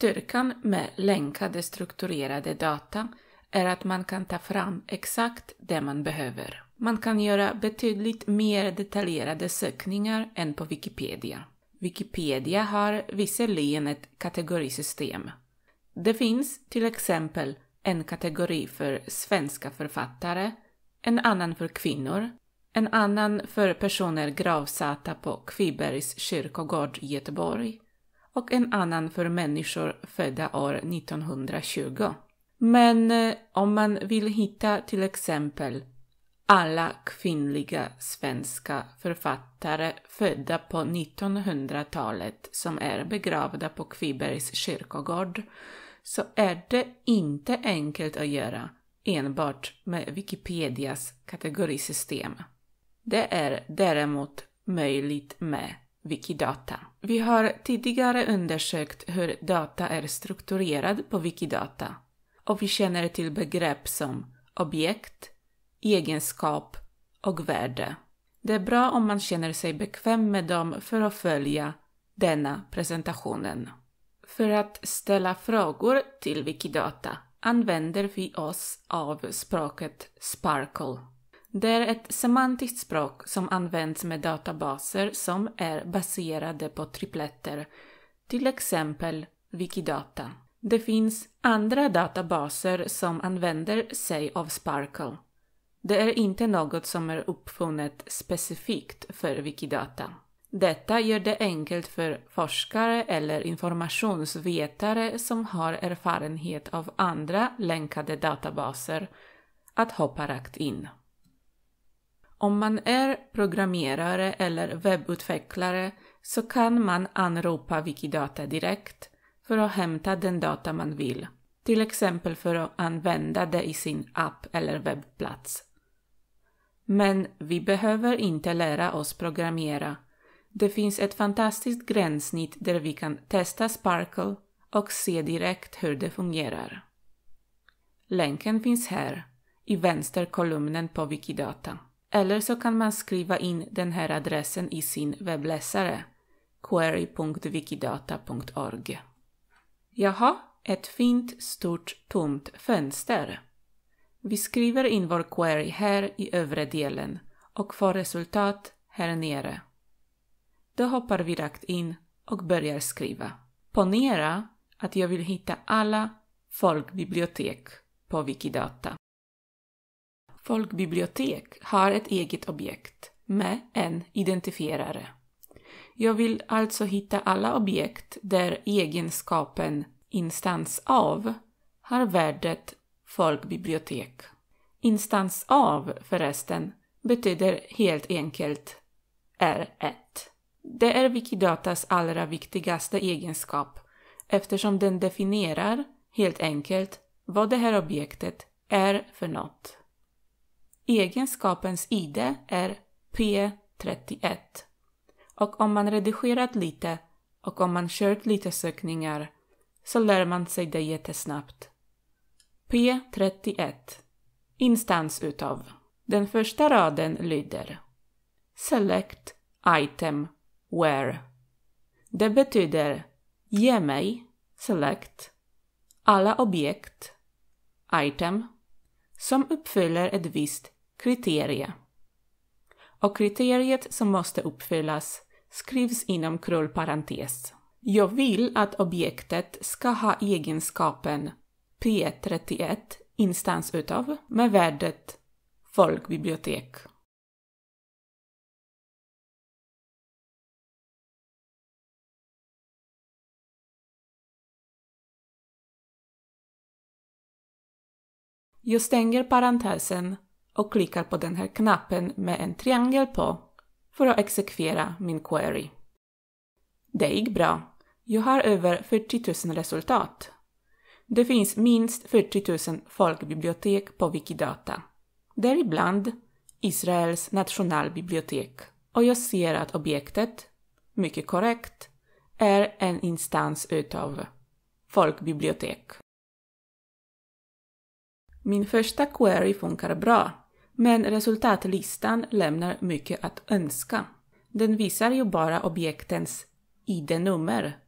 Styrkan med länkade strukturerade data är att man kan ta fram exakt det man behöver. Man kan göra betydligt mer detaljerade sökningar än på Wikipedia. Wikipedia har visserligen ett kategorisystem. Det finns till exempel en kategori för svenska författare, en annan för kvinnor, en annan för personer gravsatta på Kvibergs kyrkogård i Göteborg och en annan för människor födda år 1920. Men eh, om man vill hitta till exempel alla kvinnliga svenska författare födda på 1900-talet som är begravda på Kvibergs kyrkogård så är det inte enkelt att göra enbart med Wikipedias kategorisystem. Det är däremot möjligt med Wikidata. Vi har tidigare undersökt hur data är strukturerad på Wikidata och vi känner till begrepp som objekt, egenskap och värde. Det är bra om man känner sig bekväm med dem för att följa denna presentationen. För att ställa frågor till Wikidata använder vi oss av språket Sparkle. Det är ett semantiskt språk som används med databaser som är baserade på tripletter, till exempel Wikidata. Det finns andra databaser som använder sig av Sparkle. Det är inte något som är uppfunnet specifikt för Wikidata. Detta gör det enkelt för forskare eller informationsvetare som har erfarenhet av andra länkade databaser att hoppa rakt in. Om man är programmerare eller webbutvecklare så kan man anropa Wikidata direkt för att hämta den data man vill, till exempel för att använda det i sin app eller webbplats. Men vi behöver inte lära oss programmera. Det finns ett fantastiskt gränssnitt där vi kan testa Sparkle och se direkt hur det fungerar. Länken finns här, i vänsterkolumnen på Wikidata. Eller så kan man skriva in den här adressen i sin webbläsare, query.wikidata.org. Jaha, ett fint stort tomt fönster. Vi skriver in vår query här i övre delen och får resultat här nere. Då hoppar vi rakt in och börjar skriva. Ponera att jag vill hitta alla folkbibliotek på Wikidata folkbibliotek har ett eget objekt med en identifierare. Jag vill alltså hitta alla objekt där egenskapen instans av har värdet folkbibliotek. Instans av förresten betyder helt enkelt R1. Det är Wikidatas allra viktigaste egenskap eftersom den definierar helt enkelt vad det här objektet är för något. Egenskapens id är P31. Och om man redigerat lite och om man kört lite sökningar så lär man sig det jättesnabbt. P31 Instans utav Den första raden lyder Select item where. Det betyder ge mig, select, alla objekt, item, som uppfyller ett visst kriterie. Och kriteriet som måste uppfyllas skrivs inom krullparentes. Jag vill att objektet ska ha egenskapen P31 instans utav med värdet folkbibliotek. Jag stänger parentesen och klickar på den här knappen med en triangel på för att exekvera min query. Det gick bra. Jag har över 40 000 resultat. Det finns minst 40 000 folkbibliotek på Wikidata. Däribland Israels nationalbibliotek. Och jag ser att objektet, mycket korrekt, är en instans utav folkbibliotek. Min första query funkar bra, men resultatlistan lämnar mycket att önska. Den visar ju bara objektens ID-nummer,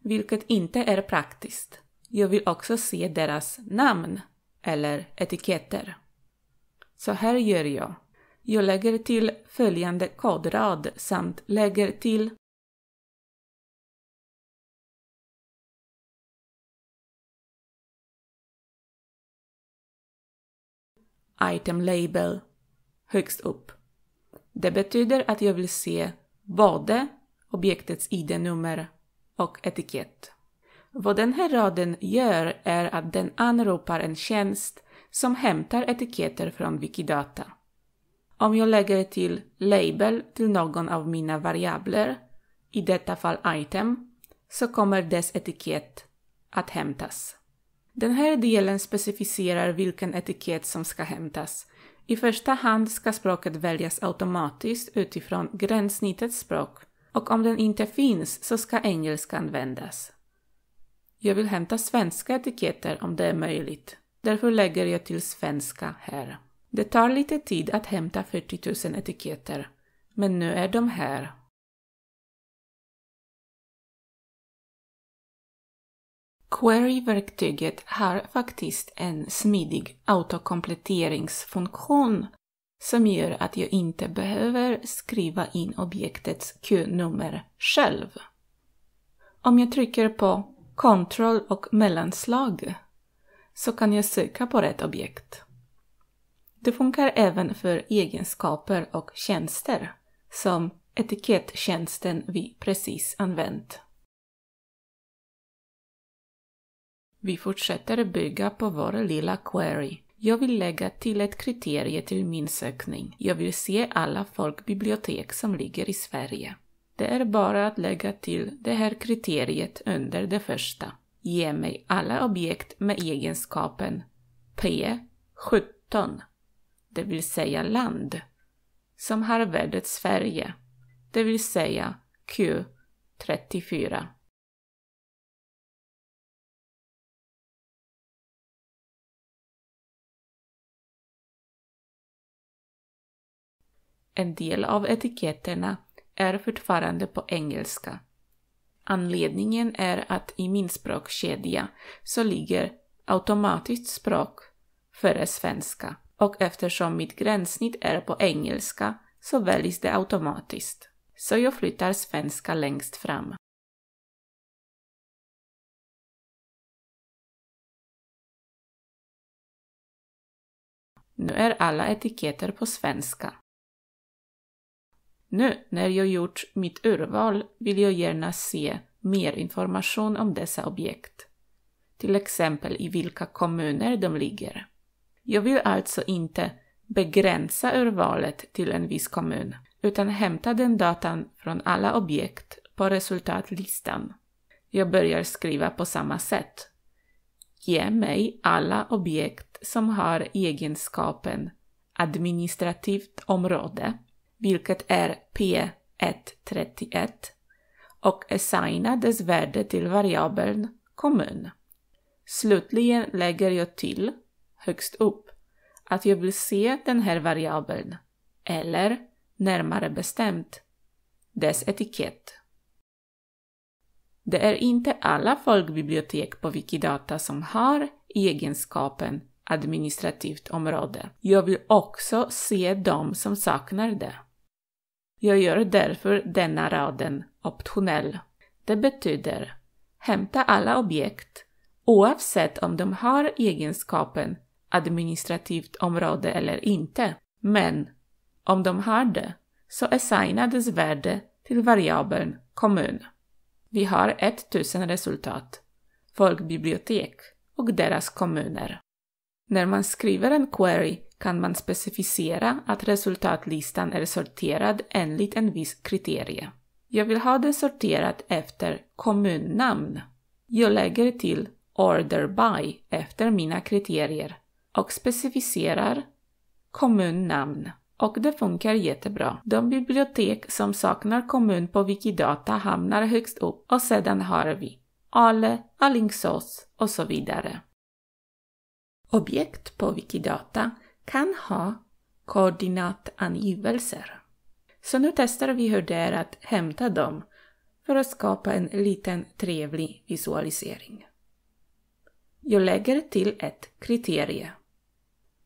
vilket inte är praktiskt. Jag vill också se deras namn eller etiketter. Så här gör jag. Jag lägger till följande kodrad samt lägger till Item Label högst upp. Det betyder att jag vill se både objektets ID-nummer och etikett. Vad den här raden gör är att den anropar en tjänst som hämtar etiketter från Wikidata. Om jag lägger till label till någon av mina variabler, i detta fall item, så kommer dess etikett att hämtas. Den här delen specificerar vilken etikett som ska hämtas. I första hand ska språket väljas automatiskt utifrån gränssnittets språk och om den inte finns så ska engelska användas. Jag vill hämta svenska etiketter om det är möjligt. Därför lägger jag till svenska här. Det tar lite tid att hämta 40 000 etiketter, men nu är de här. Query-verktyget har faktiskt en smidig autokompletteringsfunktion som gör att jag inte behöver skriva in objektets Q-nummer själv. Om jag trycker på Ctrl och mellanslag så kan jag söka på rätt objekt. Det funkar även för egenskaper och tjänster, som etikettjänsten vi precis använt. Vi fortsätter bygga på vår lilla query. Jag vill lägga till ett kriterie till min sökning. Jag vill se alla folkbibliotek som ligger i Sverige. Det är bara att lägga till det här kriteriet under det första. Ge mig alla objekt med egenskapen P17, det vill säga land, som har värdet Sverige, det vill säga Q34. En del av etiketterna är fortfarande på engelska. Anledningen är att i min språkkedja så ligger automatiskt språk före svenska och eftersom mitt gränssnitt är på engelska så väljs det automatiskt. Så jag flyttar svenska längst fram. Nu är alla etiketter på svenska. Nu när jag gjort mitt urval vill jag gärna se mer information om dessa objekt, till exempel i vilka kommuner de ligger. Jag vill alltså inte begränsa urvalet till en viss kommun, utan hämta den datan från alla objekt på resultatlistan. Jag börjar skriva på samma sätt. Ge mig alla objekt som har egenskapen administrativt område vilket är P131, och assigna dess värde till variabeln kommun. Slutligen lägger jag till, högst upp, att jag vill se den här variabeln, eller närmare bestämt, dess etikett. Det är inte alla folkbibliotek på Wikidata som har egenskapen administrativt område. Jag vill också se de som saknar det. Jag gör därför denna raden optionell. Det betyder hämta alla objekt oavsett om de har egenskapen administrativt område eller inte. Men om de har det så assignades värde till variabeln kommun. Vi har 1000 resultat, folkbibliotek och deras kommuner. När man skriver en query kan man specificera att resultatlistan är sorterad enligt en viss kriterie. Jag vill ha det sorterat efter kommunnamn. Jag lägger till order by efter mina kriterier och specificerar kommunnamn. Och det funkar jättebra. De bibliotek som saknar kommun på Wikidata hamnar högst upp och sedan har vi Ale, Alingsås och så vidare. Objekt på Wikidata kan ha koordinatangivelser. Så nu testar vi hur det är att hämta dem för att skapa en liten trevlig visualisering. Jag lägger till ett kriterie.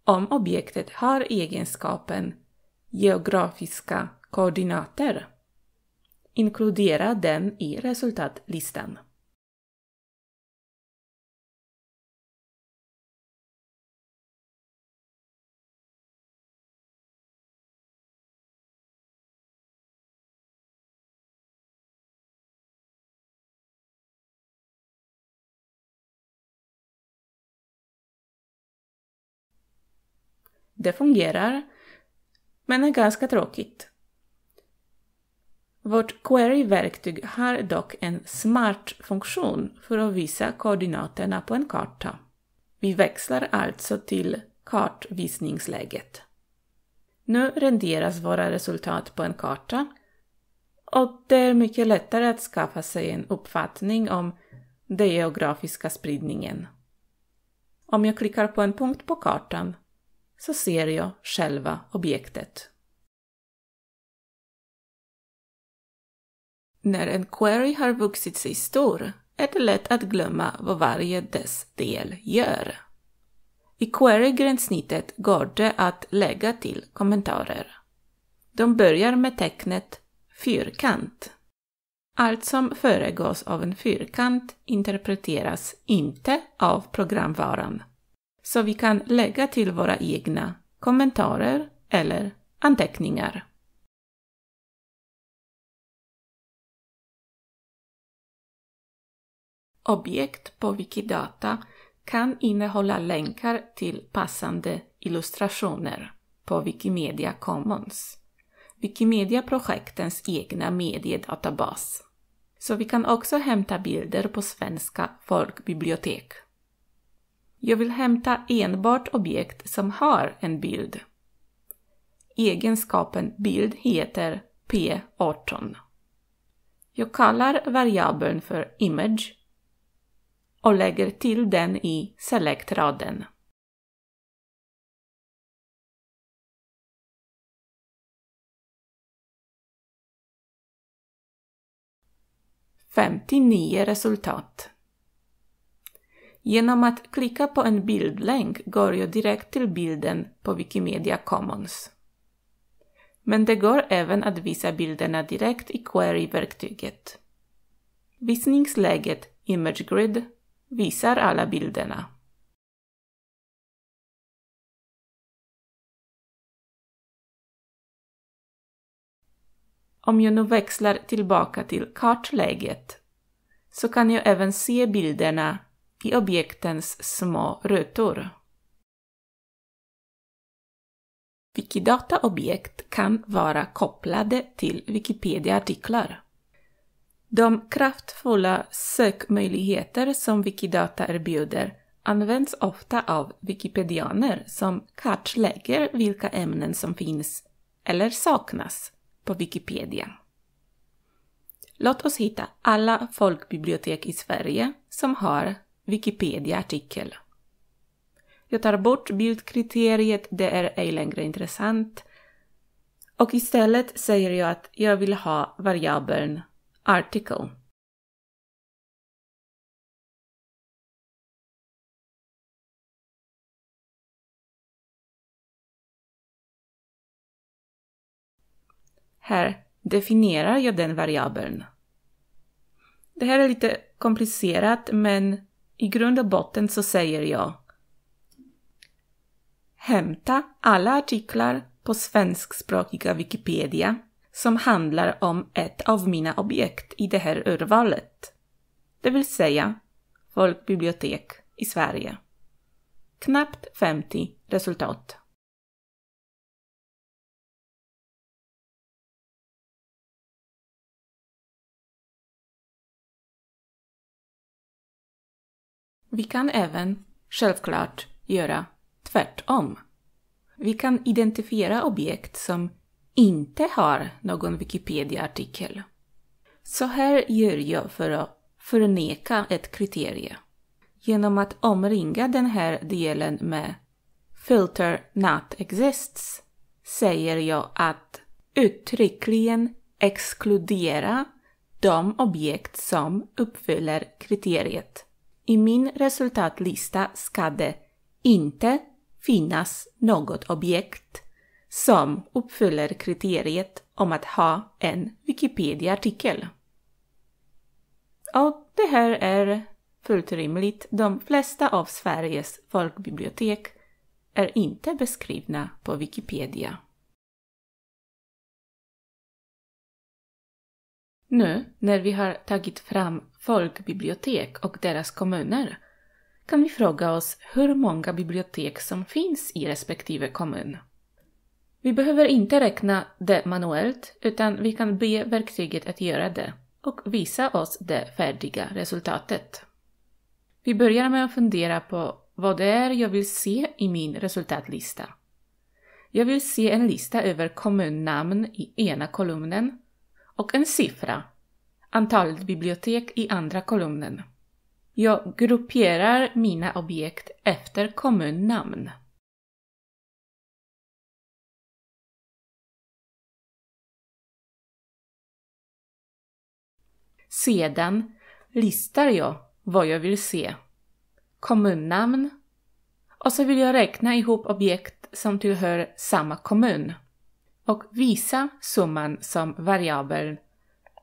Om objektet har egenskapen geografiska koordinater, inkludera den i resultatlistan. Det fungerar, men är ganska tråkigt. Vårt query-verktyg har dock en smart funktion för att visa koordinaterna på en karta. Vi växlar alltså till kartvisningsläget. Nu renderas våra resultat på en karta och det är mycket lättare att skaffa sig en uppfattning om den geografiska spridningen. Om jag klickar på en punkt på kartan så ser jag själva objektet. När en query har vuxit sig stor är det lätt att glömma vad varje dess del gör. I query-gränssnittet går det att lägga till kommentarer. De börjar med tecknet fyrkant. Allt som föregås av en fyrkant interpreteras inte av programvaran så vi kan lägga till våra egna kommentarer eller anteckningar. Objekt på Wikidata kan innehålla länkar till passande illustrationer på Wikimedia Commons, Wikimedia-projektens egna mediedatabas. Så vi kan också hämta bilder på svenska folkbibliotek. Jag vill hämta enbart objekt som har en bild. Egenskapen bild heter P18. Jag kallar variabeln för image och lägger till den i select-raden. Femtionio resultat. Genom att klicka på en bildlänk går jag direkt till bilden på Wikimedia Commons. Men det går även att visa bilderna direkt i Query-verktyget. Visningsläget ImageGrid visar alla bilderna. Om jag nu växlar tillbaka till kartläget så kan jag även se bilderna i objektens små rutor. Wikidata-objekt kan vara kopplade till Wikipedia-artiklar. De kraftfulla sökmöjligheter som Wikidata erbjuder används ofta av wikipedianer som kartlägger vilka ämnen som finns eller saknas på Wikipedia. Låt oss hitta alla folkbibliotek i Sverige som har Wikipedia-artikel. Jag tar bort bildkriteriet, det är ej längre intressant. Och istället säger jag att jag vill ha variabeln article. Här definierar jag den variabeln. Det här är lite komplicerat men i grund och botten så säger jag Hämta alla artiklar på svenskspråkiga Wikipedia som handlar om ett av mina objekt i det här urvalet. Det vill säga folkbibliotek i Sverige. Knappt 50 resultat. Vi kan även, självklart, göra tvärtom. Vi kan identifiera objekt som inte har någon Wikipedia-artikel. Så här gör jag för att förneka ett kriterie. Genom att omringa den här delen med filter not exists säger jag att uttryckligen exkludera de objekt som uppfyller kriteriet i min resultatlista ska det inte finnas något objekt som uppfyller kriteriet om att ha en Wikipedia-artikel. Och det här är fullt rimligt. De flesta av Sveriges folkbibliotek är inte beskrivna på Wikipedia. Nu när vi har tagit fram folkbibliotek och deras kommuner kan vi fråga oss hur många bibliotek som finns i respektive kommun. Vi behöver inte räkna det manuellt utan vi kan be verktyget att göra det och visa oss det färdiga resultatet. Vi börjar med att fundera på vad det är jag vill se i min resultatlista. Jag vill se en lista över kommunnamn i ena kolumnen och en siffra, antalet bibliotek i andra kolumnen. Jag grupperar mina objekt efter kommunnamn. Sedan listar jag vad jag vill se. Kommunnamn och så vill jag räkna ihop objekt som tillhör samma kommun och visa summan som variabel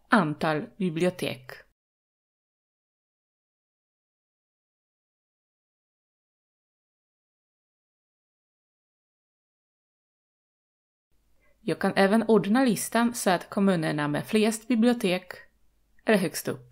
antal bibliotek. Jag kan även ordna listan så att kommunerna med flest bibliotek är högst upp.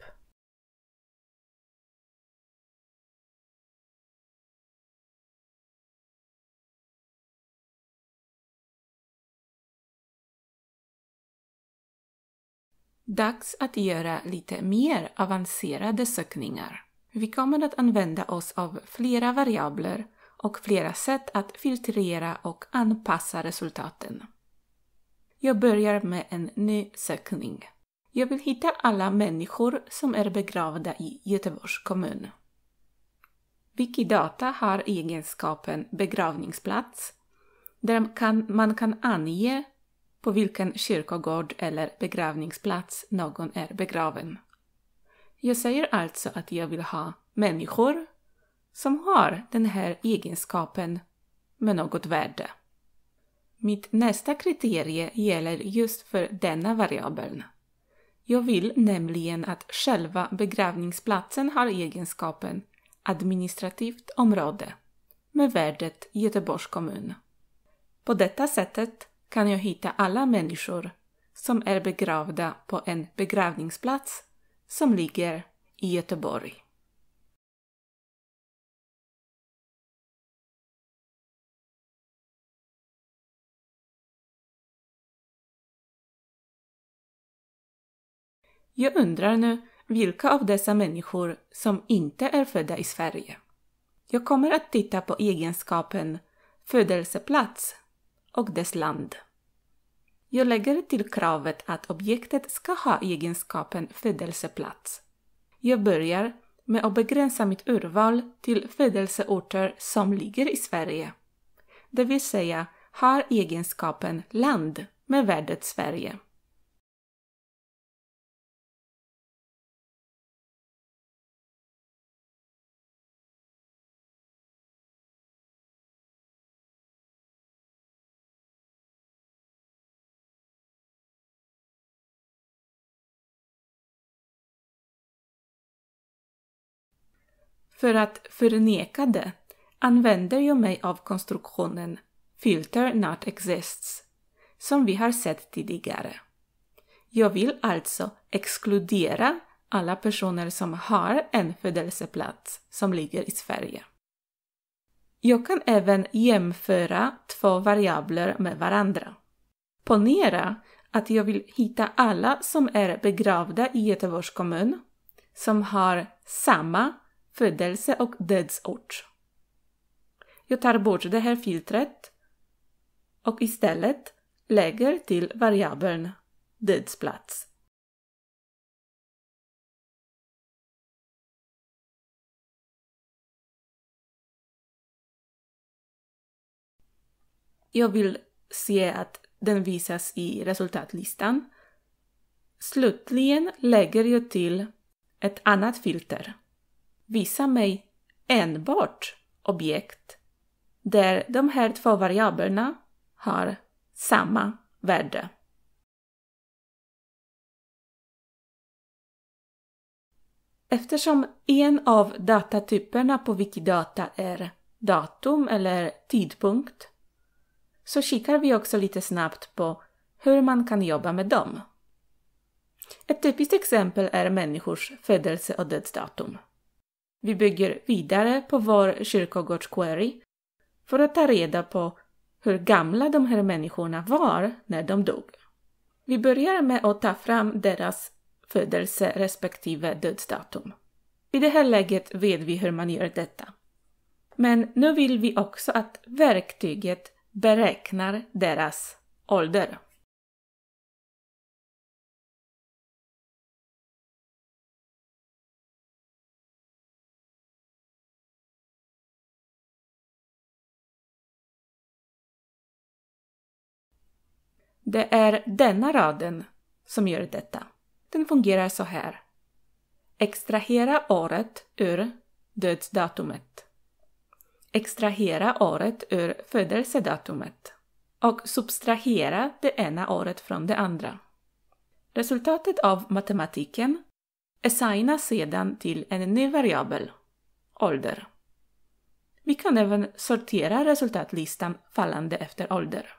Dags att göra lite mer avancerade sökningar. Vi kommer att använda oss av flera variabler och flera sätt att filtrera och anpassa resultaten. Jag börjar med en ny sökning. Jag vill hitta alla människor som är begravda i Göteborgs kommun. Wikidata har egenskapen begravningsplats där man kan ange på vilken kyrkogård eller begravningsplats någon är begraven. Jag säger alltså att jag vill ha människor som har den här egenskapen med något värde. Mitt nästa kriterie gäller just för denna variabeln. Jag vill nämligen att själva begravningsplatsen har egenskapen administrativt område med värdet Göteborgs kommun. På detta sättet kan jag hitta alla människor som är begravda på en begravningsplats som ligger i Göteborg. Jag undrar nu vilka av dessa människor som inte är födda i Sverige. Jag kommer att titta på egenskapen födelseplats och dess land. Jag lägger till kravet att objektet ska ha egenskapen födelseplats. Jag börjar med att begränsa mitt urval till födelseorter som ligger i Sverige, det vill säga har egenskapen land med värdet Sverige. För att förneka det använder jag mig av konstruktionen filter not exists som vi har sett tidigare. Jag vill alltså exkludera alla personer som har en födelseplats som ligger i Sverige. Jag kan även jämföra två variabler med varandra. Ponera att jag vill hitta alla som är begravda i Göteborgs kommun som har samma födelse och dödsort. Jag tar bort det här filtret och istället lägger till variabeln dödsplats. Jag vill se att den visas i resultatlistan. Slutligen lägger jag till ett annat filter visa mig enbart objekt där de här två variablerna har samma värde. Eftersom en av datatyperna på Wikidata är datum eller tidpunkt så kikar vi också lite snabbt på hur man kan jobba med dem. Ett typiskt exempel är människors födelse och dödsdatum. Vi bygger vidare på vår kyrkogårdsquery för att ta reda på hur gamla de här människorna var när de dog. Vi börjar med att ta fram deras födelse respektive dödsdatum. I det här läget vet vi hur man gör detta. Men nu vill vi också att verktyget beräknar deras ålder. Det är denna raden som gör detta. Den fungerar så här. Extrahera året ur dödsdatumet. Extrahera året ur födelsedatumet och subtrahera det ena året från det andra. Resultatet av matematiken assignas sedan till en ny variabel, ålder. Vi kan även sortera resultatlistan fallande efter ålder.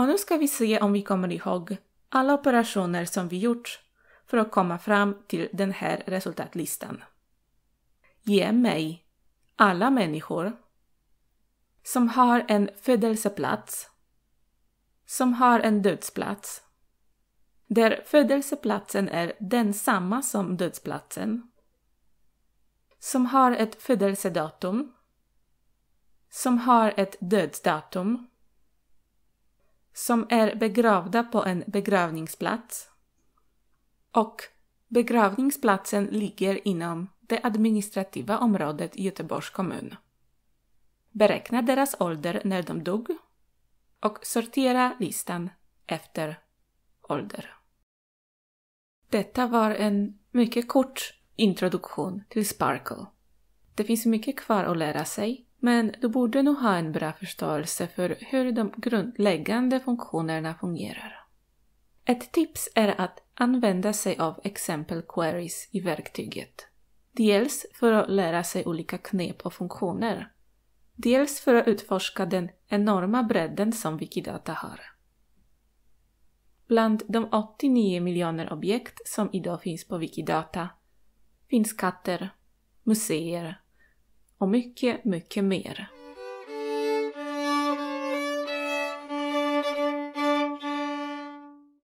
Och nu ska vi se om vi kommer ihåg alla operationer som vi gjort för att komma fram till den här resultatlistan. Ge mig alla människor som har en födelseplats, som har en dödsplats, där födelseplatsen är densamma som dödsplatsen, som har ett födelsedatum, som har ett dödsdatum, som är begravda på en begravningsplats och begravningsplatsen ligger inom det administrativa området Göteborgs kommun. Beräkna deras ålder när de dog och sortera listan efter ålder. Detta var en mycket kort introduktion till Sparkle. Det finns mycket kvar att lära sig men du borde nog ha en bra förståelse för hur de grundläggande funktionerna fungerar. Ett tips är att använda sig av exempelqueries i verktyget. Dels för att lära sig olika knep och funktioner. Dels för att utforska den enorma bredden som Wikidata har. Bland de 89 miljoner objekt som idag finns på Wikidata finns katter, museer, och mycket, mycket mer.